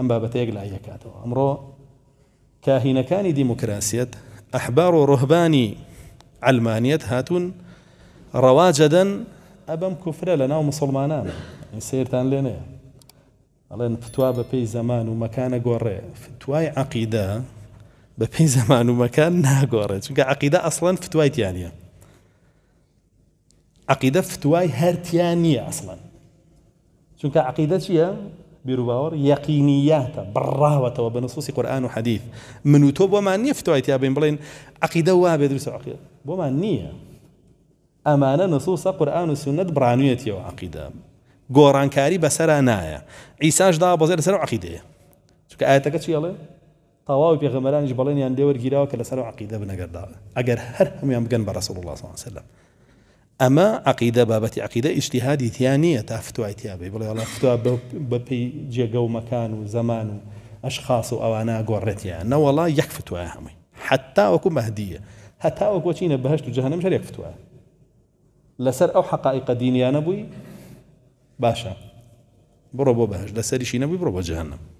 ام بابتيك لايكاتو امرو كاهن كان ديموكراسية احبار رهباني علمانيات هاتون رواجدا ابم كفر لنا ومسلمانا يعني سيرتان لنا الله ان فتوى ببي زمان ومكان غوري فتوى عقيدة بابي زمان ومكان نا غوري عقيدة اصلا فتوى تيانية عقيدة فتوى هرتيانية اصلا شنك عقيدة شيا بیرروباوەڕ یەقینیاتە بڕاوەتەوە بە نوسوسی قورآن و حەدیث من و تۆ بۆمان نییە فتوایتیا بین بڵێن عقیدە وا بێ دروست عقیدە بۆمان نییە ئەمانە نسوسە قورآن و سنت بڕانویەتیەوە عقیدە گۆڕانکاری بەسرە نایە ئیساشدا شو لەسەر عقیدەیە چکە ئاەتەکە چیڵێ تەواوی پێغەمەرانیش بەڵێنیان دێوەرگیراوە کە لەسەر عقیدە بنەگەرداوە ئەگەر هەر هەمیان برسول الله صلى الله وسلم اما عقيده بابت عقيده اجتهادي ثانيه تفتوى ايتيابي بلا والله فتوى ببي جيغو مكان وزمان اشخاص او انا قرت يعني والله يكفتوا اهمي حتى وكم مهديه حتى وكو شينا بهشت وجهنم مش يكفتوا لسر او حقائق دينيه انا بوي باشا بروبو بو بهشت لسر شينا بوي برو بو جهنم